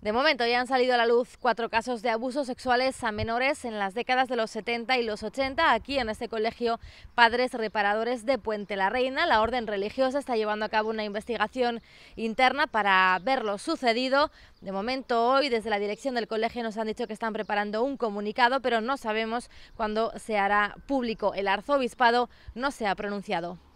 De momento ya han salido a la luz cuatro casos de abusos sexuales a menores en las décadas de los 70 y los 80 aquí en este colegio Padres Reparadores de Puente la Reina. La orden religiosa está llevando a cabo una investigación interna para ver lo sucedido. De momento hoy desde la dirección del colegio nos han dicho que están preparando un comunicado, pero no sabemos cuándo se hará público. El arzobispado no se ha pronunciado.